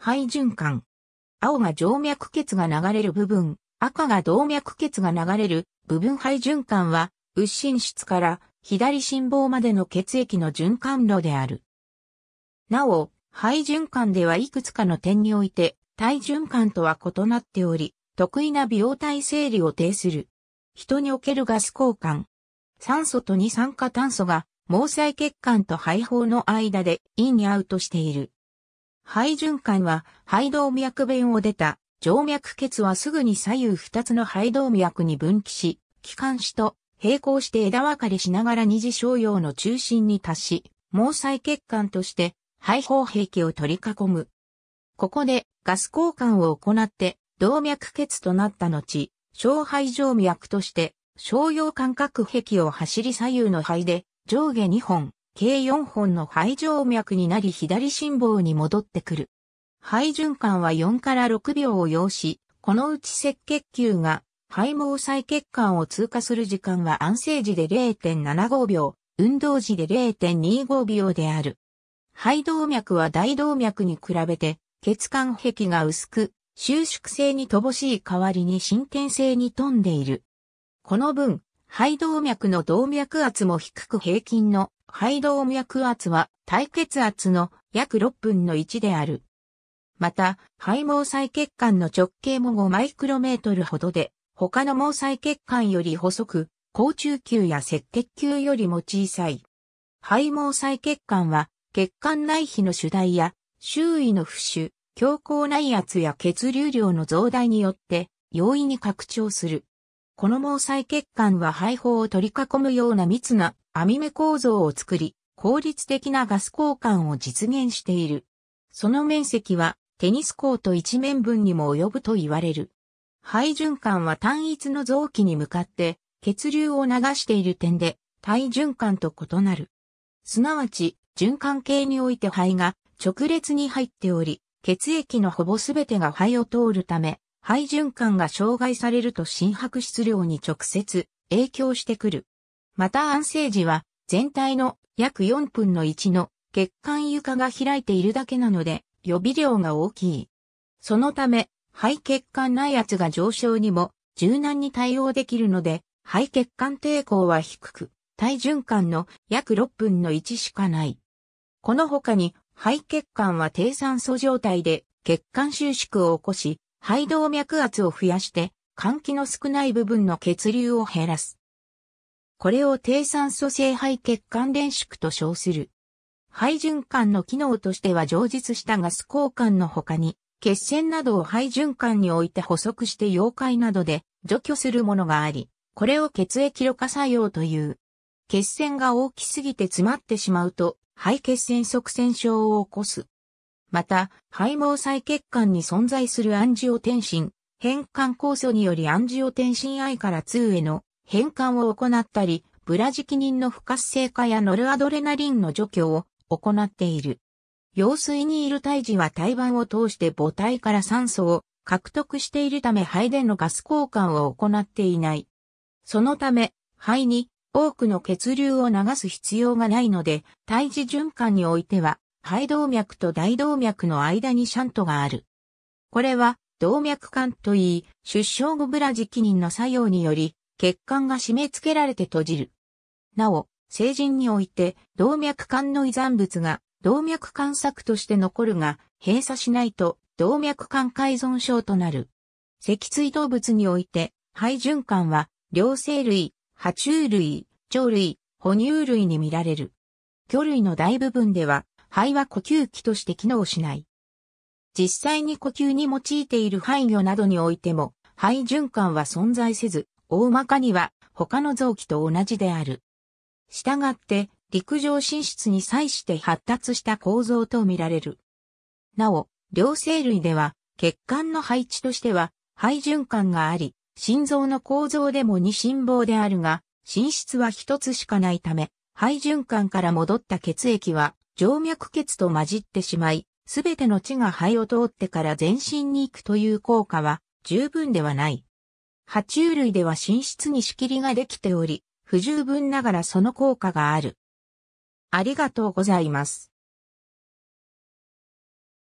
肺循環。青が静脈血が流れる部分、赤が動脈血が流れる部分肺循環は、右心室から左心房までの血液の循環路である。なお、肺循環ではいくつかの点において、体循環とは異なっており、得意な病態整理を呈する。人におけるガス交換。酸素と二酸化炭素が毛細血管と肺胞の間でインにアウトしている。肺循環は肺動脈弁を出た静脈血はすぐに左右二つの肺動脈に分岐し、気管支と並行して枝分かれしながら二次小用の中心に達し、毛細血管として肺胞壁を取り囲む。ここでガス交換を行って動脈血となった後、小肺静脈として小用間隔壁を走り左右の肺で上下2本、計4本の肺静脈になり左心房に戻ってくる。肺循環は4から6秒を要し、このうち赤血球が肺毛細血管を通過する時間は安静時で0.75秒、運動時で0.25秒である。肺動脈は大動脈に比べて血管壁が薄く、収縮性に乏しい代わりに進展性に富んでいる。この分、肺動脈の動脈圧も低く平均の肺動脈圧は耐血圧の約6分の1である。また、肺毛細血管の直径も5マイクロメートルほどで、他の毛細血管より細く、高中球や赤血球よりも小さい。肺毛細血管は、血管内皮の主題や、周囲の浮腫、強行内圧や血流量の増大によって、容易に拡張する。この毛細血管は肺胞を取り囲むような密な網目構造を作り、効率的なガス交換を実現している。その面積はテニスコート一面分にも及ぶと言われる。肺循環は単一の臓器に向かって血流を流している点で体循環と異なる。すなわち循環系において肺が直列に入っており、血液のほぼすべてが肺を通るため、肺循環が障害されると心拍質量に直接影響してくる。また安静時は全体の約4分の1の血管床が開いているだけなので予備量が大きい。そのため肺血管内圧が上昇にも柔軟に対応できるので肺血管抵抗は低く体循環の約6分の1しかない。この他に肺血管は低酸素状態で血管収縮を起こし肺動脈圧を増やして換気の少ない部分の血流を減らす。これを低酸素性肺血管連縮と称する。肺循環の機能としては上述したガス交換の他に、血栓などを肺循環において補足して溶解などで除去するものがあり、これを血液ろ過作用という。血栓が大きすぎて詰まってしまうと、肺血栓側栓症を起こす。また、肺毛細血管に存在するアンジオテンシン、変換酵素によりアンジオテンシン I から2への変換を行ったり、ブラジキニンの不活性化やノルアドレナリンの除去を行っている。用水にいる胎児は胎盤を通して母体から酸素を獲得しているため肺でのガス交換を行っていない。そのため、肺に多くの血流を流す必要がないので、胎児循環においては、肺動脈と大動脈の間にシャントがある。これは、動脈管といい、出生後ブラジキニンの作用により、血管が締め付けられて閉じる。なお、成人において動脈管の遺産物が動脈管策として残るが、閉鎖しないと動脈管改造症となる。脊椎動物において、肺循環は、両生類、爬虫類、鳥類、哺乳類に見られる。魚類の大部分では、肺は呼吸器として機能しない。実際に呼吸に用いている肺魚などにおいても、肺循環は存在せず、大まかには他の臓器と同じである。したがって、陸上進出に際して発達した構造とみられる。なお、両生類では、血管の配置としては、肺循環があり、心臓の構造でも二心房であるが、心室は一つしかないため、肺循環から戻った血液は、静脈血と混じってしまい、すべての血が肺を通ってから全身に行くという効果は十分ではない。爬虫類では寝室に仕切りができており、不十分ながらその効果がある。ありがとうございます。